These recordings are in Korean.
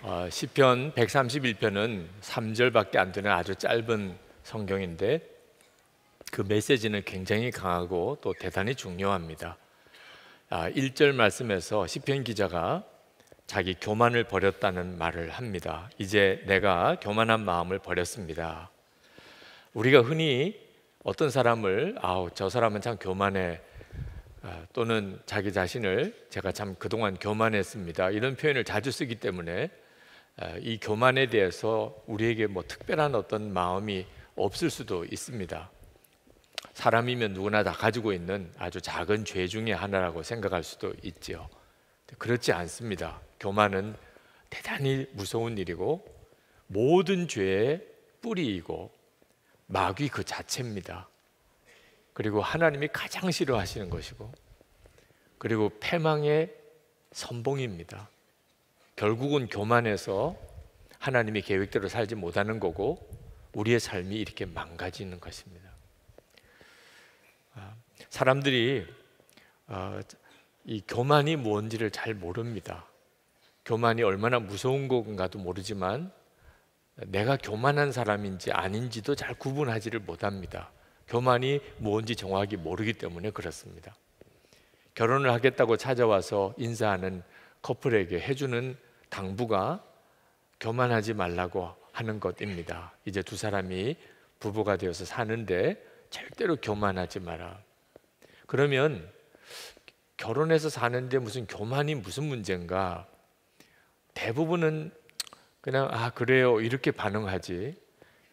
어, 시편 131편은 3절밖에 안 되는 아주 짧은 성경인데 그 메시지는 굉장히 강하고 또 대단히 중요합니다. 1절 아, 말씀에서 시편 기자가 자기 교만을 버렸다는 말을 합니다. 이제 내가 교만한 마음을 버렸습니다. 우리가 흔히 어떤 사람을 아우 저 사람은 참 교만해 아, 또는 자기 자신을 제가 참 그동안 교만했습니다 이런 표현을 자주 쓰기 때문에 아, 이 교만에 대해서 우리에게 뭐 특별한 어떤 마음이 없을 수도 있습니다. 사람이면 누구나 다 가지고 있는 아주 작은 죄 중에 하나라고 생각할 수도 있지요. 그렇지 않습니다. 교만은 대단히 무서운 일이고 모든 죄의 뿌리이고 마귀 그 자체입니다. 그리고 하나님이 가장 싫어하시는 것이고 그리고 패망의 선봉입니다. 결국은 교만해서 하나님의 계획대로 살지 못하는 거고 우리의 삶이 이렇게 망가지는 것입니다. 아, 사람들이 어, 이 교만이 뭔지를 잘 모릅니다. 교만이 얼마나 무서운 건가도 모르지만 내가 교만한 사람인지 아닌지도 잘 구분하지를 못합니다. 교만이 뭔지 정확히 모르기 때문에 그렇습니다. 결혼을 하겠다고 찾아와서 인사하는 커플에게 해주는 당부가 교만하지 말라고 하는 것입니다. 이제 두 사람이 부부가 되어서 사는데 절대로 교만하지 마라. 그러면 결혼해서 사는데 무슨 교만이 무슨 문제인가? 대부분은 그냥 아 그래요 이렇게 반응하지.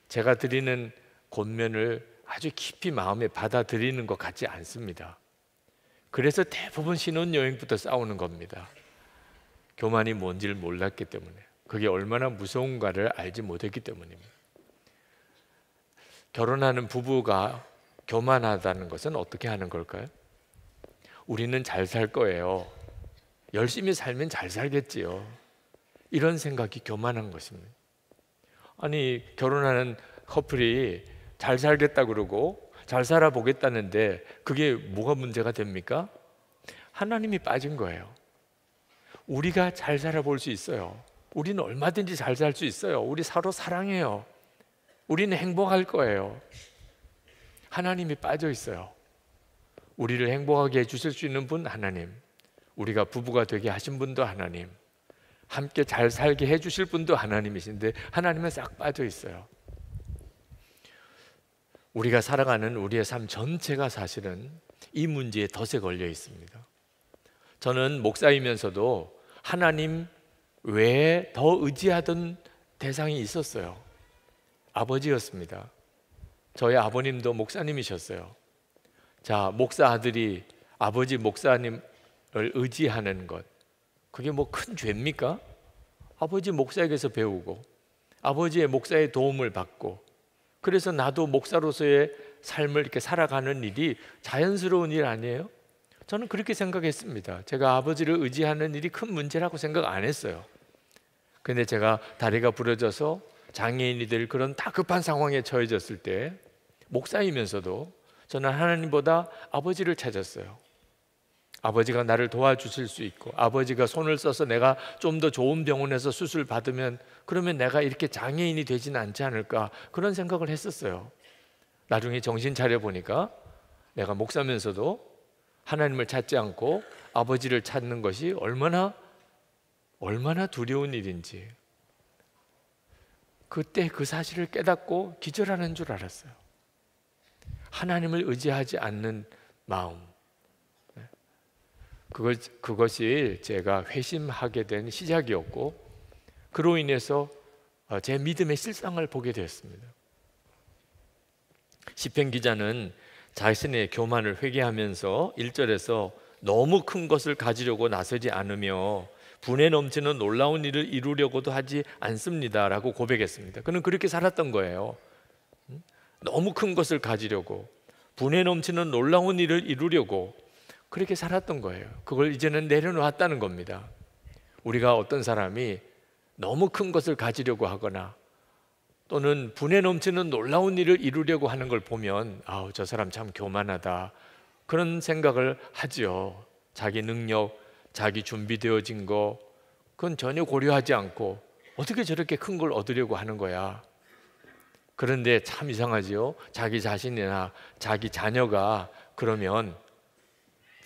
제가 드리는 권면을 아주 깊이 마음에 받아들이는 것 같지 않습니다. 그래서 대부분 신혼여행부터 싸우는 겁니다. 교만이 뭔지를 몰랐기 때문에 그게 얼마나 무서운가를 알지 못했기 때문입니다. 결혼하는 부부가 교만하다는 것은 어떻게 하는 걸까요? 우리는 잘 살 거예요. 열심히 살면 잘 살겠지요. 이런 생각이 교만한 것입니다. 아니 결혼하는 커플이 잘 살겠다 그러고 잘 살아보겠다는데 그게 뭐가 문제가 됩니까? 하나님이 빠진 거예요. 우리가 잘 살아볼 수 있어요. 우리는 얼마든지 잘 살 수 있어요. 우리 서로 사랑해요. 우리는 행복할 거예요. 하나님이 빠져 있어요. 우리를 행복하게 해주실 수 있는 분 하나님. 우리가 부부가 되게 하신 분도 하나님. 함께 잘 살게 해주실 분도 하나님이신데 하나님은 싹 빠져 있어요. 우리가 살아가는 우리의 삶 전체가 사실은 이 문제에 덫에 걸려 있습니다. 저는 목사이면서도 하나님 외에 더 의지하던 대상이 있었어요. 아버지였습니다. 저희 아버님도 목사님이셨어요. 자, 목사 아들이 아버지 목사님을 의지하는 것. 그게 뭐 큰 죄입니까? 아버지 목사에게서 배우고, 아버지의 목사의 도움을 받고, 그래서 나도 목사로서의 삶을 이렇게 살아가는 일이 자연스러운 일 아니에요? 저는 그렇게 생각했습니다. 제가 아버지를 의지하는 일이 큰 문제라고 생각 안 했어요. 근데 제가 다리가 부러져서 장애인이 될 그런 다급한 상황에 처해졌을 때 목사이면서도 저는 하나님보다 아버지를 찾았어요. 아버지가 나를 도와주실 수 있고 아버지가 손을 써서 내가 좀 더 좋은 병원에서 수술 받으면 그러면 내가 이렇게 장애인이 되진 않지 않을까 그런 생각을 했었어요. 나중에 정신 차려 보니까 내가 목사면서도 하나님을 찾지 않고 아버지를 찾는 것이 얼마나 얼마나 두려운 일인지 그때 그 사실을 깨닫고 기절하는 줄 알았어요. 하나님을 의지하지 않는 마음. 그것, 그것이 제가 회심하게 된 시작이었고, 그로 인해서 어, 제 믿음의 실상을 보게 되었습니다. 시편 기자는 자신의 교만을 회개하면서 1절에서 너무 큰 것을 가지려고 나서지 않으며 분에 넘치는 놀라운 일을 이루려고도 하지 않습니다라고 고백했습니다. 그는 그렇게 살았던 거예요. 음? 너무 큰 것을 가지려고 분에 넘치는 놀라운 일을 이루려고 그렇게 살았던 거예요. 그걸 이제는 내려놓았다는 겁니다. 우리가 어떤 사람이 너무 큰 것을 가지려고 하거나 또는 분에 넘치는 놀라운 일을 이루려고 하는 걸 보면 아우 저 사람 참 교만하다 그런 생각을 하지요. 자기 능력, 자기 준비되어진 거 그건 전혀 고려하지 않고 어떻게 저렇게 큰 걸 얻으려고 하는 거야. 그런데 참 이상하지요. 자기 자신이나 자기 자녀가 그러면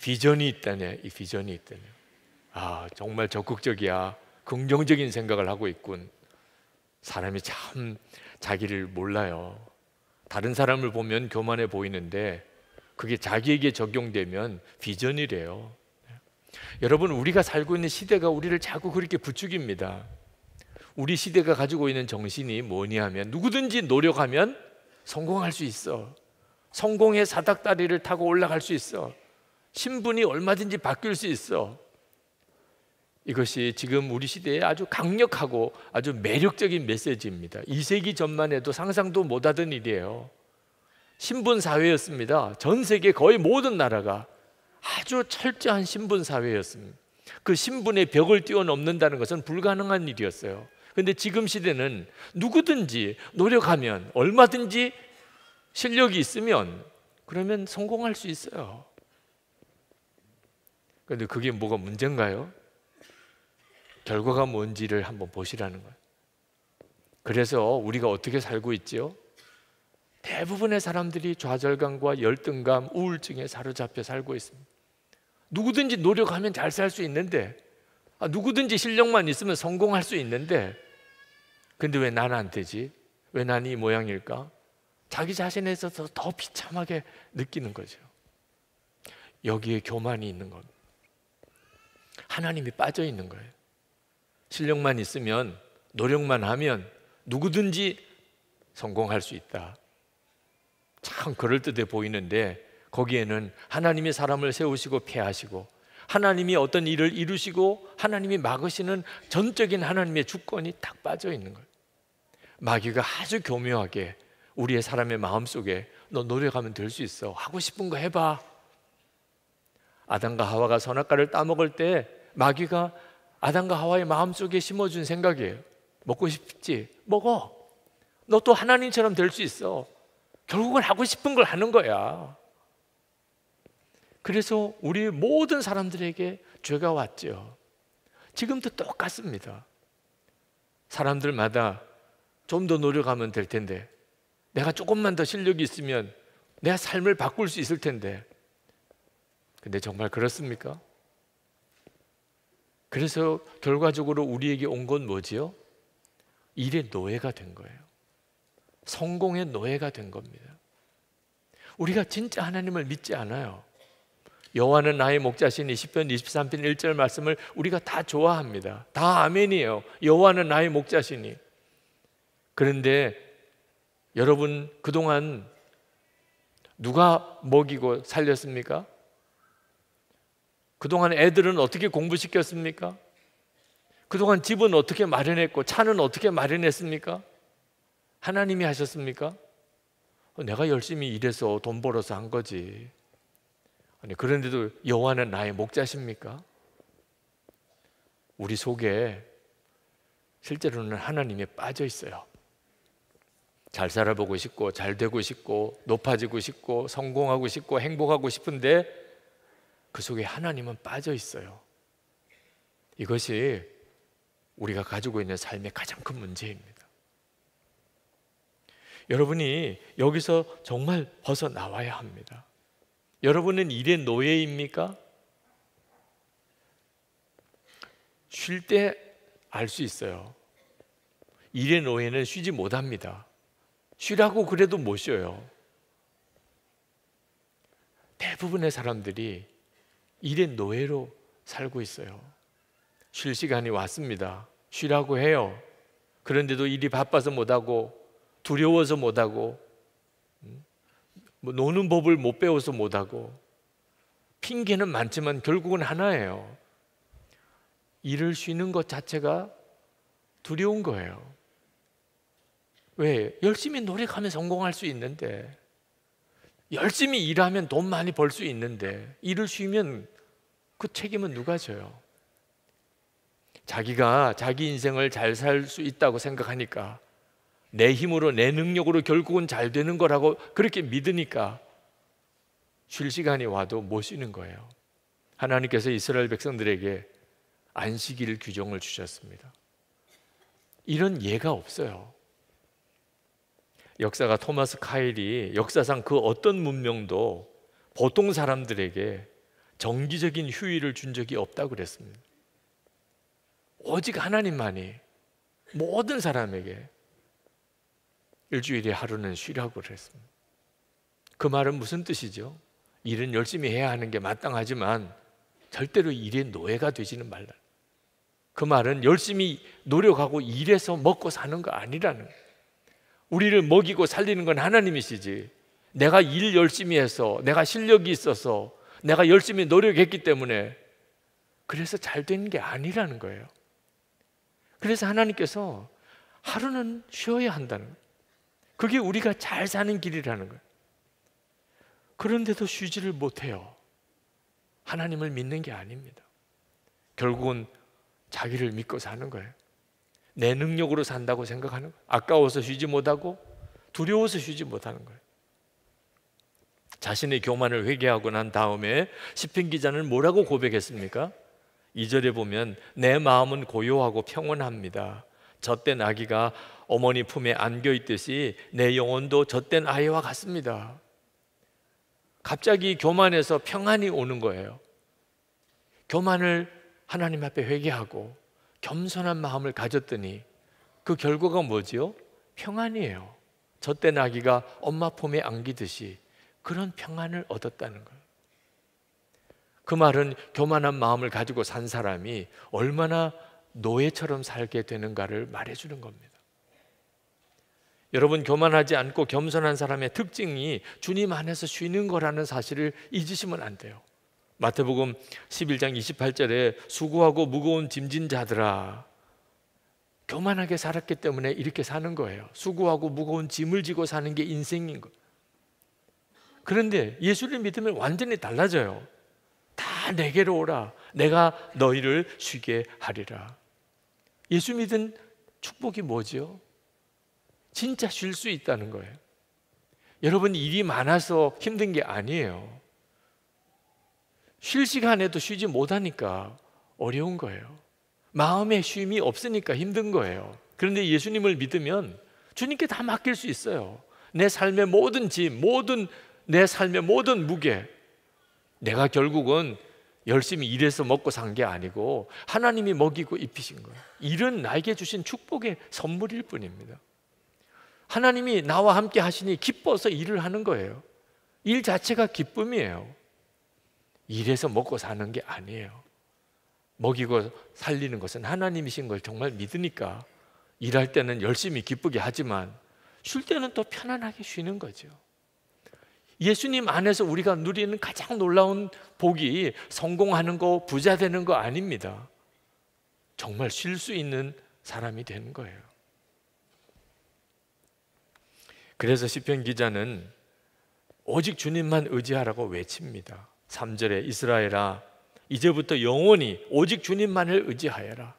비전이 있다네. 이 비전이 있다네. 아, 정말 적극적이야. 긍정적인 생각을 하고 있군. 사람이 참 자기를 몰라요. 다른 사람을 보면 교만해 보이는데 그게 자기에게 적용되면 비전이래요. 여러분 우리가 살고 있는 시대가 우리를 자꾸 그렇게 부추깁니다. 우리 시대가 가지고 있는 정신이 뭐냐면 누구든지 노력하면 성공할 수 있어. 성공의 사닥다리를 타고 올라갈 수 있어. 신분이 얼마든지 바뀔 수 있어. 이것이 지금 우리 시대에 아주 강력하고 아주 매력적인 메시지입니다. 2세기 전만 해도 상상도 못하던 일이에요. 신분 사회였습니다. 전 세계 거의 모든 나라가 아주 철저한 신분 사회였습니다. 그 신분의 벽을 뛰어넘는다는 것은 불가능한 일이었어요. 근데 지금 시대는 누구든지 노력하면 얼마든지 실력이 있으면 그러면 성공할 수 있어요. 근데 그게 뭐가 문제인가요? 결과가 뭔지를 한번 보시라는 거예요. 그래서 우리가 어떻게 살고 있지요? 대부분의 사람들이 좌절감과 열등감, 우울증에 사로잡혀 살고 있습니다. 누구든지 노력하면 잘 살 수 있는데, 아, 누구든지 실력만 있으면 성공할 수 있는데, 근데 왜 나는 안 되지? 왜난이 모양일까? 자기 자신에 있어서 더 비참하게 느끼는 거죠. 여기에 교만이 있는 것. 하나님이 빠져 있는 거예요. 실력만 있으면 노력만 하면 누구든지 성공할 수 있다. 참 그럴듯해 보이는데 거기에는 하나님이 사람을 세우시고 폐하시고 하나님이 어떤 일을 이루시고 하나님이 막으시는 전적인 하나님의 주권이 딱 빠져 있는 걸. 마귀가 아주 교묘하게 우리의 사람의 마음 속에 너 노력하면 될 수 있어. 하고 싶은 거 해봐. 아담과 하와가 선악과를 따먹을 때 마귀가 아담과 하와의 마음속에 심어준 생각이에요. 먹고 싶지? 먹어. 너 또 하나님처럼 될 수 있어. 결국은 하고 싶은 걸 하는 거야. 그래서 우리 모든 사람들에게 죄가 왔죠. 지금도 똑같습니다. 사람들마다 좀 더 노력하면 될 텐데, 내가 조금만 더 실력이 있으면 내 삶을 바꿀 수 있을 텐데. 근데 정말 그렇습니까? 그래서 결과적으로 우리에게 온 건 뭐지요? 일의 노예가 된 거예요. 성공의 노예가 된 겁니다. 우리가 진짜 하나님을 믿지 않아요. 여호와는 나의 목자시니 10편 23편 1절 말씀을 우리가 다 좋아합니다. 다 아멘이에요. 여호와는 나의 목자시니. 그런데 여러분 그동안 누가 먹이고 살렸습니까? 그동안 애들은 어떻게 공부시켰습니까? 그동안 집은 어떻게 마련했고 차는 어떻게 마련했습니까? 하나님이 하셨습니까? 어, 내가 열심히 일해서 돈 벌어서 한 거지. 아니 그런데도 여호와는 나의 목자십니까? 우리 속에 실제로는 하나님이 빠져 있어요. 잘 살아보고 싶고 잘 되고 싶고 높아지고 싶고 성공하고 싶고 행복하고 싶은데 그 속에 하나님은 빠져 있어요. 이것이 우리가 가지고 있는 삶의 가장 큰 문제입니다. 여러분이 여기서 정말 벗어나와야 합니다. 여러분은 일의 노예입니까? 쉴 때 알 수 있어요. 일의 노예는 쉬지 못합니다. 쉬라고 그래도 못 쉬어요. 대부분의 사람들이 일의 노예로 살고 있어요. 쉴 시간이 왔습니다. 쉬라고 해요. 그런데도 일이 바빠서 못하고 두려워서 못하고 음? 뭐 노는 법을 못 배워서 못하고 핑계는 많지만 결국은 하나예요. 일을 쉬는 것 자체가 두려운 거예요. 왜? 열심히 노력하면 성공할 수 있는데 열심히 일하면 돈 많이 벌 수 있는데 일을 쉬면 그 책임은 누가 져요? 자기가 자기 인생을 잘 살 수 있다고 생각하니까 내 힘으로 내 능력으로 결국은 잘 되는 거라고 그렇게 믿으니까 쉴 시간이 와도 못 쉬는 거예요. 하나님께서 이스라엘 백성들에게 안식일 규정을 주셨습니다. 이런 예가 없어요. 역사가 토마스 카일이 역사상 그 어떤 문명도 보통 사람들에게 정기적인 휴일을 준 적이 없다고 그랬습니다. 오직 하나님만이 모든 사람에게 일주일에 하루는 쉬라고 그랬습니다. 그 말은 무슨 뜻이죠? 일은 열심히 해야 하는 게 마땅하지만 절대로 일의 노예가 되지는 말라. 그 말은 열심히 노력하고 일해서 먹고 사는 거 아니라는 거예요. 우리를 먹이고 살리는 건 하나님이시지. 내가 일 열심히 해서, 내가 실력이 있어서, 내가 열심히 노력했기 때문에 그래서 잘 된 게 아니라는 거예요. 그래서 하나님께서 하루는 쉬어야 한다는 거예요. 그게 우리가 잘 사는 길이라는 거예요. 그런데도 쉬지를 못해요. 하나님을 믿는 게 아닙니다. 결국은 자기를 믿고 사는 거예요. 내 능력으로 산다고 생각하는 거예요. 아까워서 쉬지 못하고 두려워서 쉬지 못하는 거예요. 자신의 교만을 회개하고 난 다음에 시편 기자는 뭐라고 고백했습니까? 2절에 보면 내 마음은 고요하고 평온합니다. 젖된 아기가 어머니 품에 안겨 있듯이 내 영혼도 젖된 아이와 같습니다. 갑자기 교만에서 평안이 오는 거예요. 교만을 하나님 앞에 회개하고 겸손한 마음을 가졌더니 그 결과가 뭐지요? 평안이에요. 젖된 아기가 엄마 품에 안기듯이 그런 평안을 얻었다는 거예요. 그 말은 교만한 마음을 가지고 산 사람이 얼마나 노예처럼 살게 되는가를 말해주는 겁니다. 여러분, 교만하지 않고 겸손한 사람의 특징이 주님 안에서 쉬는 거라는 사실을 잊으시면 안 돼요. 마태복음 11장 28절에 수고하고 무거운 짐진 자들아 교만하게 살았기 때문에 이렇게 사는 거예요. 수고하고 무거운 짐을 지고 사는 게 인생인 거. 그런데 예수를 믿으면 완전히 달라져요. 다 내게로 오라. 내가 너희를 쉬게 하리라. 예수 믿은 축복이 뭐죠 진짜 쉴 수 있다는 거예요. 여러분 일이 많아서 힘든 게 아니에요. 쉴 시간에도 쉬지 못하니까 어려운 거예요. 마음의 쉼이 없으니까 힘든 거예요. 그런데 예수님을 믿으면 주님께 다 맡길 수 있어요. 내 삶의 모든 짐, 모든 내 삶의 모든 무게. 내가 결국은 열심히 일해서 먹고 산 게 아니고 하나님이 먹이고 입히신 거예요. 일은 나에게 주신 축복의 선물일 뿐입니다. 하나님이 나와 함께 하시니 기뻐서 일을 하는 거예요. 일 자체가 기쁨이에요. 일해서 먹고 사는 게 아니에요. 먹이고 살리는 것은 하나님이신 걸 정말 믿으니까 일할 때는 열심히 기쁘게 하지만 쉴 때는 또 편안하게 쉬는 거죠. 예수님 안에서 우리가 누리는 가장 놀라운 복이 성공하는 거, 부자 되는 거 아닙니다. 정말 쉴 수 있는 사람이 되는 거예요. 그래서 시편 기자는 오직 주님만 의지하라고 외칩니다. 3절에 이스라엘아 이제부터 영원히 오직 주님만을 의지하여라.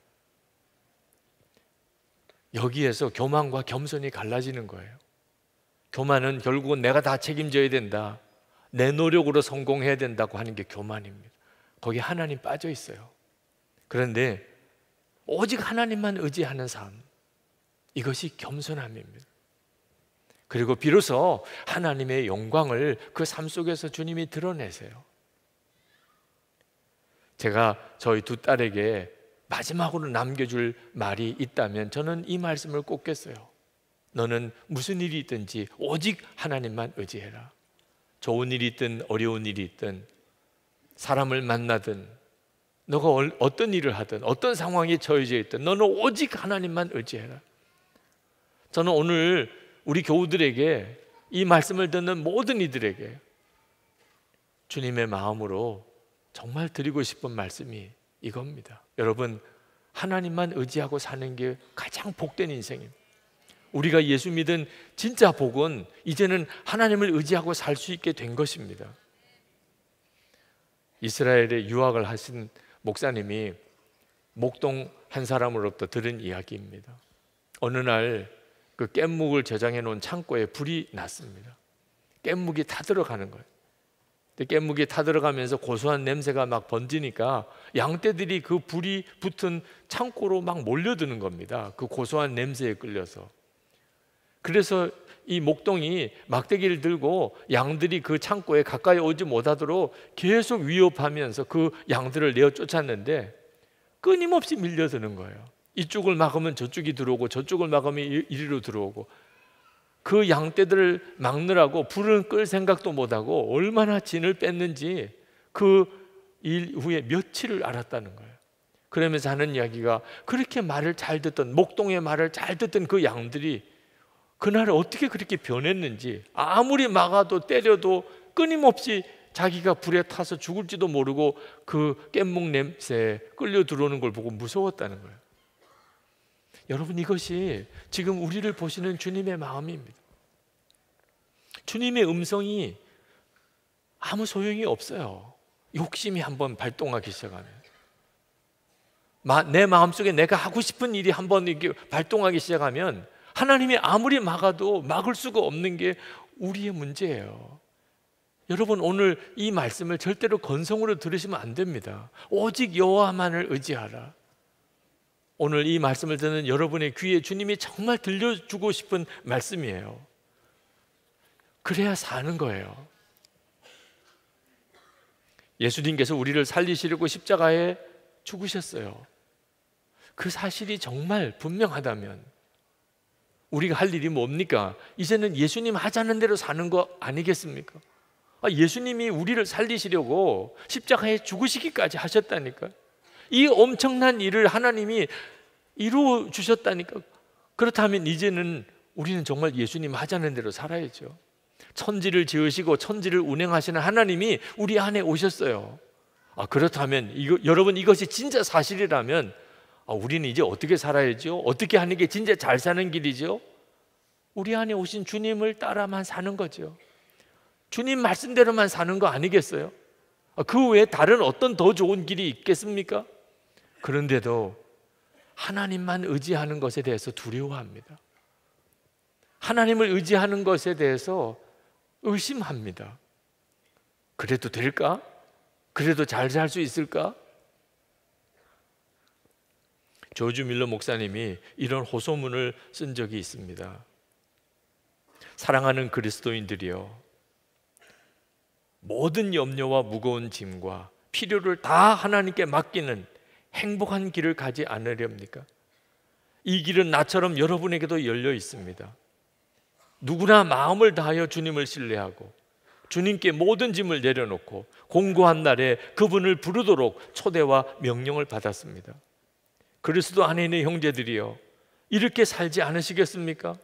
여기에서 교만과 겸손이 갈라지는 거예요. 교만은 결국은 내가 다 책임져야 된다. 내 노력으로 성공해야 된다고 하는 게 교만입니다. 거기 하나님 빠져 있어요. 그런데 오직 하나님만 의지하는 삶. 이것이 겸손함입니다. 그리고 비로소 하나님의 영광을 그 삶 속에서 주님이 드러내세요. 제가 저희 두 딸에게 마지막으로 남겨줄 말이 있다면 저는 이 말씀을 꼽겠어요. 너는 무슨 일이 있든지 오직 하나님만 의지해라. 좋은 일이 있든 어려운 일이 있든 사람을 만나든 너가 어떤 일을 하든 어떤 상황에 처해져 있든 너는 오직 하나님만 의지해라. 저는 오늘 우리 교우들에게 이 말씀을 듣는 모든 이들에게 주님의 마음으로 정말 드리고 싶은 말씀이 이겁니다. 여러분, 하나님만 의지하고 사는 게 가장 복된 인생입니다. 우리가 예수 믿은 진짜 복은 이제는 하나님을 의지하고 살 수 있게 된 것입니다. 이스라엘에 유학을 하신 목사님이 목동 한 사람으로부터 들은 이야기입니다. 어느 날 그 깻묵을 저장해 놓은 창고에 불이 났습니다. 깻묵이 다 들어가는 거예요. 그 깻묵이 타들어가면서 고소한 냄새가 막 번지니까 양떼들이 그 불이 붙은 창고로 막 몰려드는 겁니다. 그 고소한 냄새에 끌려서. 그래서 이 목동이 막대기를 들고 양들이 그 창고에 가까이 오지 못하도록 계속 위협하면서 그 양들을 내어 쫓았는데 끊임없이 밀려드는 거예요. 이쪽을 막으면 저쪽이 들어오고 저쪽을 막으면 이리로 들어오고 그 양떼들을 막느라고 불을 끌 생각도 못하고 얼마나 진을 뺐는지 그 일 후에 며칠을 알았다는 거예요. 그러면서 하는 이야기가 그렇게 말을 잘 듣던 목동의 말을 잘 듣던 그 양들이 그날 어떻게 그렇게 변했는지 아무리 막아도 때려도 끊임없이 자기가 불에 타서 죽을지도 모르고 그 깻목 냄새에 끌려 들어오는 걸 보고 무서웠다는 거예요. 여러분 이것이 지금 우리를 보시는 주님의 마음입니다. 주님의 음성이 아무 소용이 없어요. 욕심이 한번 발동하기 시작하면. 마, 내 마음속에 내가 하고 싶은 일이 한번 이렇게 발동하기 시작하면 하나님이 아무리 막아도 막을 수가 없는 게 우리의 문제예요. 여러분 오늘 이 말씀을 절대로 건성으로 들으시면 안 됩니다. 오직 여호와만을 의지하라. 오늘 이 말씀을 듣는 여러분의 귀에 주님이 정말 들려주고 싶은 말씀이에요. 그래야 사는 거예요. 예수님께서 우리를 살리시려고 십자가에 죽으셨어요. 그 사실이 정말 분명하다면 우리가 할 일이 뭡니까? 이제는 예수님 하자는 대로 사는 거 아니겠습니까? 아, 예수님이 우리를 살리시려고 십자가에 죽으시기까지 하셨다니까요. 이 엄청난 일을 하나님이 이루어 주셨다니까. 그렇다면 이제는 우리는 정말 예수님 하자는 대로 살아야죠. 천지를 지으시고 천지를 운행하시는 하나님이 우리 안에 오셨어요. 아, 그렇다면 이거, 여러분 이것이 진짜 사실이라면 아, 우리는 이제 어떻게 살아야죠? 어떻게 하는 게 진짜 잘 사는 길이죠? 우리 안에 오신 주님을 따라만 사는 거죠. 주님 말씀대로만 사는 거 아니겠어요? 아, 그 외에 다른 어떤 더 좋은 길이 있겠습니까? 그런데도 하나님만 의지하는 것에 대해서 두려워합니다. 하나님을 의지하는 것에 대해서 의심합니다. 그래도 될까? 그래도 잘 살 수 있을까? 조주 밀러 목사님이 이런 호소문을 쓴 적이 있습니다. 사랑하는 그리스도인들이여, 모든 염려와 무거운 짐과 필요를 다 하나님께 맡기는 행복한 길을 가지 않으렵니까? 이 길은 나처럼 여러분에게도 열려 있습니다. 누구나 마음을 다하여 주님을 신뢰하고 주님께 모든 짐을 내려놓고 공고한 날에 그분을 부르도록 초대와 명령을 받았습니다. 그리스도 안에 있는 형제들이여 이렇게 살지 않으시겠습니까?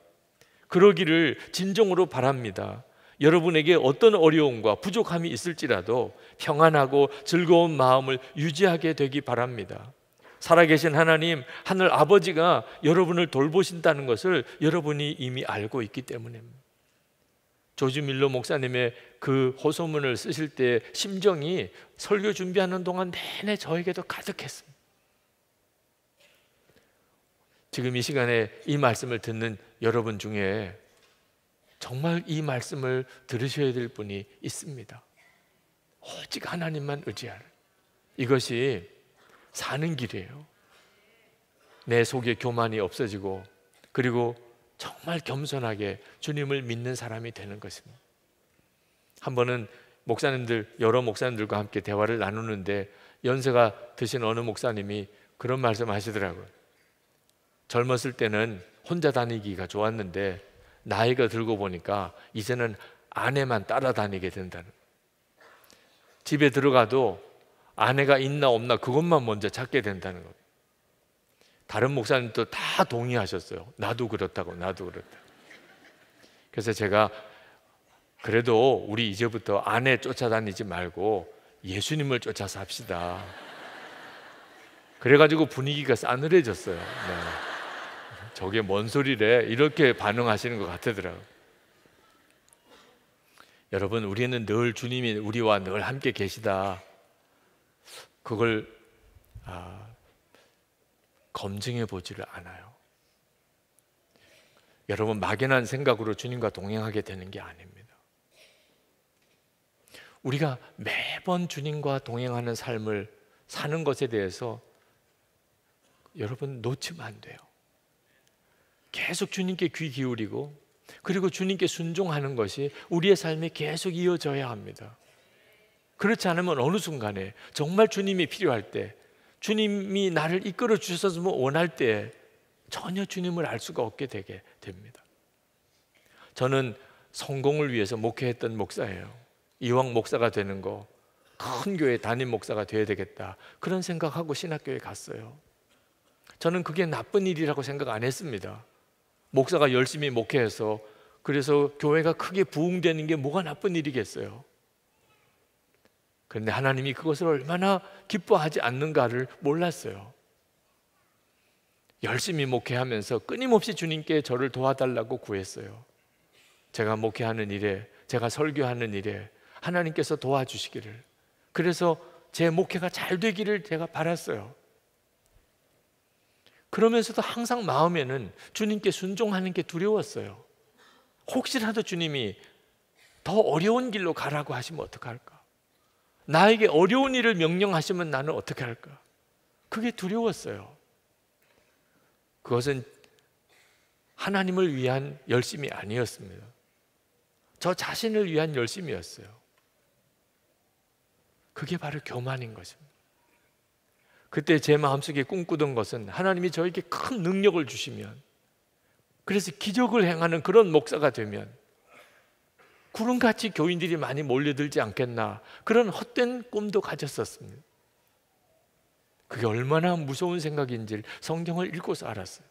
그러기를 진정으로 바랍니다. 여러분에게 어떤 어려움과 부족함이 있을지라도 평안하고 즐거운 마음을 유지하게 되기 바랍니다. 살아계신 하나님, 하늘 아버지가 여러분을 돌보신다는 것을 여러분이 이미 알고 있기 때문입니다. 조지 밀러 목사님의 그 호소문을 쓰실 때 심정이 설교 준비하는 동안 내내 저에게도 가득했습니다. 지금 이 시간에 이 말씀을 듣는 여러분 중에 정말 이 말씀을 들으셔야 될 분이 있습니다. 오직 하나님만 의지하는 이것이 사는 길이에요. 내 속에 교만이 없어지고 그리고 정말 겸손하게 주님을 믿는 사람이 되는 것입니다. 한 번은 목사님들 여러 목사님들과 함께 대화를 나누는데 연세가 드신 어느 목사님이 그런 말씀 하시더라고요. 젊었을 때는 혼자 다니기가 좋았는데 나이가 들고 보니까 이제는 아내만 따라다니게 된다는 집에 들어가도 아내가 있나 없나 그것만 먼저 찾게 된다는 겁니다. 다른 목사님도 다 동의하셨어요. 나도 그렇다고, 나도 그렇다. 그래서 제가 그래도 우리 이제부터 아내 쫓아다니지 말고 예수님을 쫓아서 합시다. 그래가지고 분위기가 싸늘해졌어요. 네. 저게 뭔 소리래 이렇게 반응하시는 것 같더라고요. 여러분 우리는 늘 주님이 우리와 늘 함께 계시다. 그걸 아, 검증해 보지를 않아요. 여러분 막연한 생각으로 주님과 동행하게 되는 게 아닙니다. 우리가 매번 주님과 동행하는 삶을 사는 것에 대해서 여러분 놓치면 안 돼요. 계속 주님께 귀 기울이고 그리고 주님께 순종하는 것이 우리의 삶에 계속 이어져야 합니다. 그렇지 않으면 어느 순간에 정말 주님이 필요할 때 주님이 나를 이끌어 주셔서 뭐 원할 때 전혀 주님을 알 수가 없게 되게 됩니다. 저는 성공을 위해서 목회했던 목사예요. 이왕 목사가 되는 거, 큰 교회 담임 목사가 되어야 되겠다. 그런 생각하고 신학교에 갔어요. 저는 그게 나쁜 일이라고 생각 안 했습니다. 목사가 열심히 목회해서 그래서 교회가 크게 부흥되는 게 뭐가 나쁜 일이겠어요. 그런데 하나님이 그것을 얼마나 기뻐하지 않는가를 몰랐어요. 열심히 목회하면서 끊임없이 주님께 저를 도와달라고 구했어요. 제가 목회하는 일에, 제가 설교하는 일에 하나님께서 도와주시기를. 그래서 제 목회가 잘 되기를 제가 바랐어요. 그러면서도 항상 마음에는 주님께 순종하는 게 두려웠어요. 혹시라도 주님이 더 어려운 길로 가라고 하시면 어떡할까? 나에게 어려운 일을 명령하시면 나는 어떻게 할까? 그게 두려웠어요. 그것은 하나님을 위한 열심이 아니었습니다. 저 자신을 위한 열심이었어요. 그게 바로 교만인 것입니다. 그때 제 마음속에 꿈꾸던 것은 하나님이 저에게 큰 능력을 주시면 그래서 기적을 행하는 그런 목사가 되면 구름같이 교인들이 많이 몰려들지 않겠나 그런 헛된 꿈도 가졌었습니다. 그게 얼마나 무서운 생각인지 성경을 읽고서 알았어요.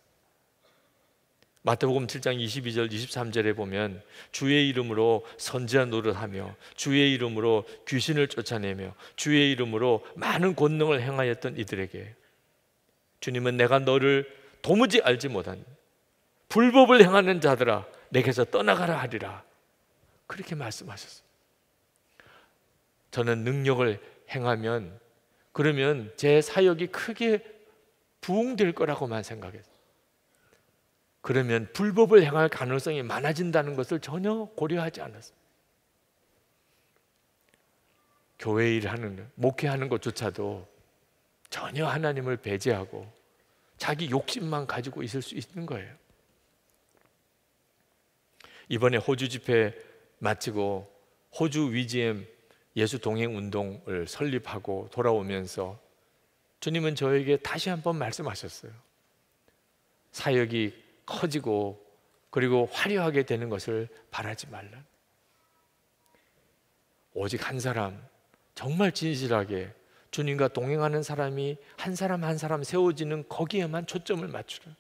마태복음 7장 22절 23절에 보면 주의 이름으로 선지자 노릇하며 주의 이름으로 귀신을 쫓아내며 주의 이름으로 많은 권능을 행하였던 이들에게 주님은 내가 너를 도무지 알지 못한 불법을 행하는 자들아 내게서 떠나가라 하리라 그렇게 말씀하셨어요. 저는 능력을 행하면 그러면 제 사역이 크게 부흥될 거라고만 생각했어요. 그러면 불법을 행할 가능성이 많아진다는 것을 전혀 고려하지 않았습니다. 교회 일하는 목회하는 것조차도 전혀 하나님을 배제하고 자기 욕심만 가지고 있을 수 있는 거예요. 이번에 호주 집회 마치고 호주 위지엠 예수 동행 운동을 설립하고 돌아오면서 주님은 저에게 다시 한번 말씀하셨어요. 사역이 커지고 그리고 화려하게 되는 것을 바라지 말라. 오직 한 사람 정말 진실하게 주님과 동행하는 사람이 한 사람 한 사람 세워지는 거기에만 초점을 맞추라.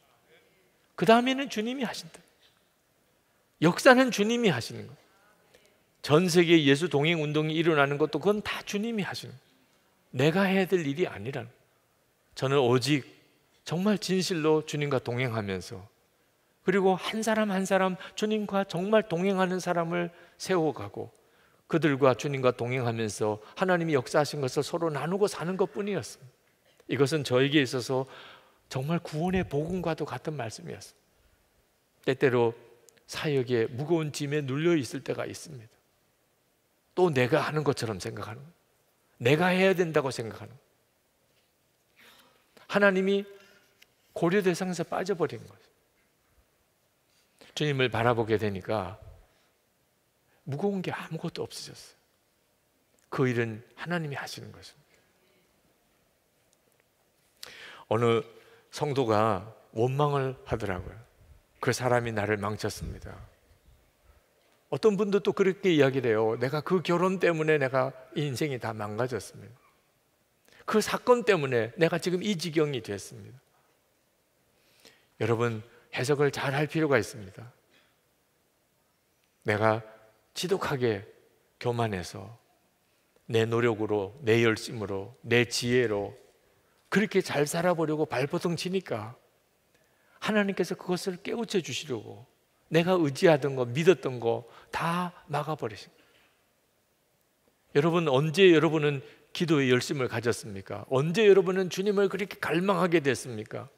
그 다음에는 주님이 하신다. 역사는 주님이 하시는 거. 전 세계 예수 동행 운동이 일어나는 것도 그건 다 주님이 하시는 거. 내가 해야 될 일이 아니라는. 저는 오직 정말 진실로 주님과 동행하면서 그리고 한 사람 한 사람 주님과 정말 동행하는 사람을 세워가고 그들과 주님과 동행하면서 하나님이 역사하신 것을 서로 나누고 사는 것 뿐이었습니다. 이것은 저에게 있어서 정말 구원의 복음과도 같은 말씀이었습니다. 때때로 사역의 무거운 짐에 눌려 있을 때가 있습니다. 또 내가 하는 것처럼 생각하는 내가 해야 된다고 생각하는 하나님이 고려 대상에서 빠져버린 거 주님을 바라보게 되니까 무거운 게 아무것도 없어졌어요. 그 일은 하나님이 하시는 것입니다. 어느 성도가 원망을 하더라고요. 그 사람이 나를 망쳤습니다. 어떤 분도 또 그렇게 이야기를 해요. 내가 그 결혼 때문에 내가 인생이 다 망가졌습니다. 그 사건 때문에 내가 지금 이 지경이 됐습니다. 여러분, 해석을 잘 할 필요가 있습니다. 내가 지독하게 교만해서 내 노력으로, 내 열심으로, 내 지혜로 그렇게 잘 살아보려고 발버둥 치니까 하나님께서 그것을 깨우쳐 주시려고 내가 의지하던 거, 믿었던 거 다 막아버리신 여러분, 언제 여러분은 기도의 열심을 가졌습니까? 언제 여러분은 주님을 그렇게 갈망하게 됐습니까?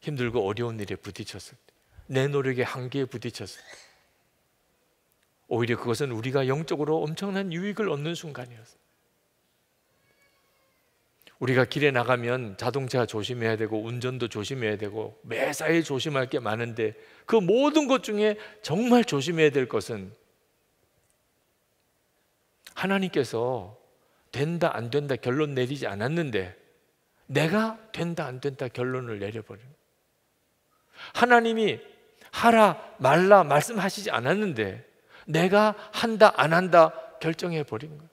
힘들고 어려운 일에 부딪혔을 때, 내 노력의 한계에 부딪혔을 때, 오히려 그것은 우리가 영적으로 엄청난 유익을 얻는 순간이었어요. 우리가 길에 나가면 자동차 조심해야 되고 운전도 조심해야 되고 매사에 조심할 게 많은데 그 모든 것 중에 정말 조심해야 될 것은 하나님께서 된다 안 된다 결론 내리지 않았는데 내가 된다 안 된다 결론을 내려버리 하나님이 하라 말라 말씀하시지 않았는데 내가 한다 안 한다 결정해 버린 거예요.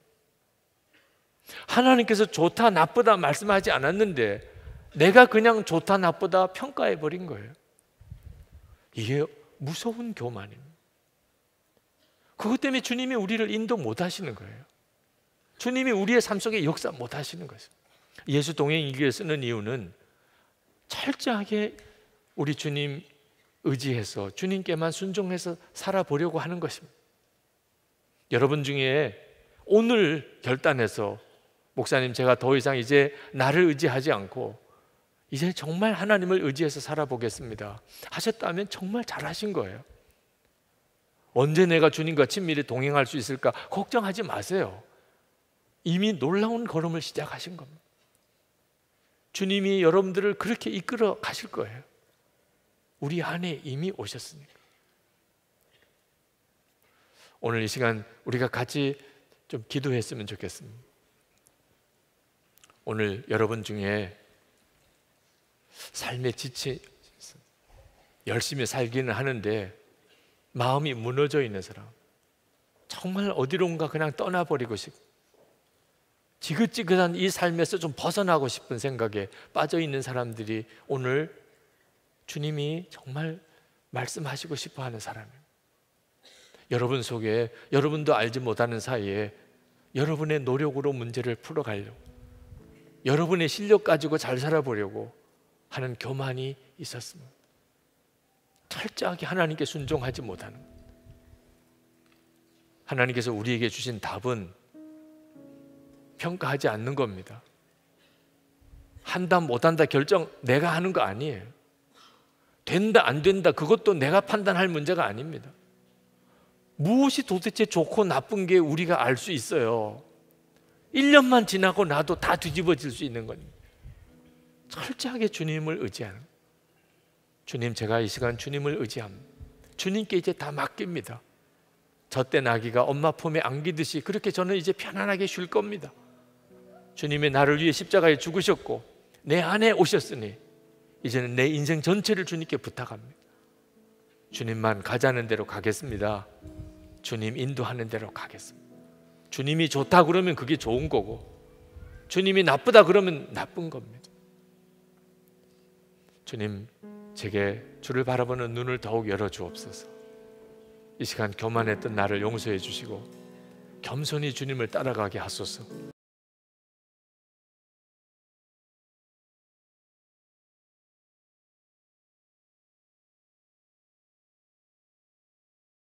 하나님께서 좋다 나쁘다 말씀하지 않았는데 내가 그냥 좋다 나쁘다 평가해 버린 거예요. 이게 무서운 교만입니다. 그것 때문에 주님이 우리를 인도 못 하시는 거예요. 주님이 우리의 삶 속에 역사 못 하시는 거죠. 예수 동행 이기를 쓰는 이유는 철저하게 우리 주님 의지해서 주님께만 순종해서 살아보려고 하는 것입니다. 여러분 중에 오늘 결단해서 목사님 제가 더 이상 이제 나를 의지하지 않고 이제 정말 하나님을 의지해서 살아보겠습니다. 하셨다면 정말 잘하신 거예요. 언제 내가 주님과 친밀히 동행할 수 있을까 걱정하지 마세요. 이미 놀라운 걸음을 시작하신 겁니다. 주님이 여러분들을 그렇게 이끌어 가실 거예요. 우리 안에 이미 오셨으니까 오늘 이 시간 우리가 같이 좀 기도했으면 좋겠습니다. 오늘 여러분 중에 삶에 지치 열심히 살기는 하는데 마음이 무너져 있는 사람 정말 어디론가 그냥 떠나버리고 싶 지긋지긋한 이 삶에서 좀 벗어나고 싶은 생각에 빠져 있는 사람들이 오늘 주님이 정말 말씀하시고 싶어 하는 사람입니다. 여러분 속에 여러분도 알지 못하는 사이에 여러분의 노력으로 문제를 풀어가려고 여러분의 실력 가지고 잘 살아보려고 하는 교만이 있었습니다. 철저하게 하나님께 순종하지 못하는 하나님께서 우리에게 주신 답은 평가하지 않는 겁니다. 한다 못한다 결정 내가 하는 거 아니에요. 된다 안 된다 그것도 내가 판단할 문제가 아닙니다. 무엇이 도대체 좋고 나쁜 게 우리가 알 수 있어요. 1년만 지나고 나도 다 뒤집어질 수 있는 겁니다. 철저하게 주님을 의지하는 주님 제가 이 시간 주님을 의지함 주님께 이제 다 맡깁니다. 저 때 나기가 엄마 품에 안기듯이 그렇게 저는 이제 편안하게 쉴 겁니다. 주님의 나를 위해 십자가에 죽으셨고 내 안에 오셨으니 이제는 내 인생 전체를 주님께 부탁합니다. 주님만 가자는 대로 가겠습니다. 주님 인도하는 대로 가겠습니다. 주님이 좋다 그러면 그게 좋은 거고, 주님이 나쁘다 그러면 나쁜 겁니다. 주님, 제게 주를 바라보는 눈을 더욱 열어 주옵소서. 이 시간 교만했던 나를 용서해 주시고, 겸손히 주님을 따라가게 하소서.